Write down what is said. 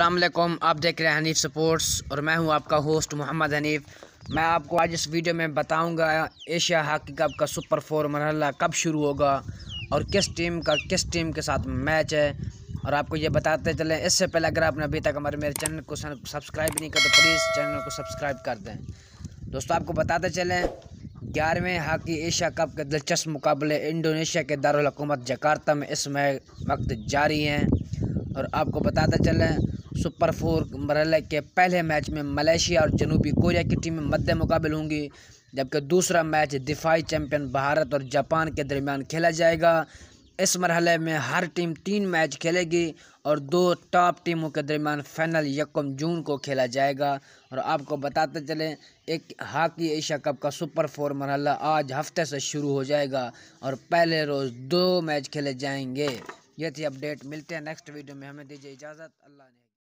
असलम आप देख रहे हैं हनीफ स्पोर्ट्स और मैं हूं आपका होस्ट मोहम्मद हनीफ मैं आपको आज इस वीडियो में बताऊंगा एशिया हॉकी कप का सुपर फोर मरहला कब शुरू होगा और किस टीम का किस टीम के साथ मैच है और आपको ये बताते चलें इससे पहले अगर आपने अभी तक हमारे मेरे चैनल को सब्सक्राइब नहीं किया तो प्लीज़ चैनल को सब्सक्राइब कर दें दोस्तों आपको बताते चलें ग्यारहवें हॉकी एशिया कप के दिलचस्प मुकाबले इंडोनेशिया के दारकूमत जकार्ता में इस वक्त जारी हैं और आपको बताते चलें सुपर फोर मरल के पहले मैच में मलेशिया और जनूबी कोरिया की टीमें मद्द मुकाबल होंगी जबकि दूसरा मैच दिफाई चैंपियन भारत और जापान के दरमियान खेला जाएगा इस मरहले में हर टीम तीन मैच खेलेगी और दो टॉप टीमों के दरमियान फाइनल यकम जून को खेला जाएगा और आपको बताते चलें एक हॉकी एशिया कप का सुपर फोर मरहला आज हफ्ते से शुरू हो जाएगा और पहले रोज़ दो मैच खेले जाएंगे ये थी अपडेट मिलते हैं नेक्स्ट वीडियो में हमें दीजिए इजाज़त अल्लाह ने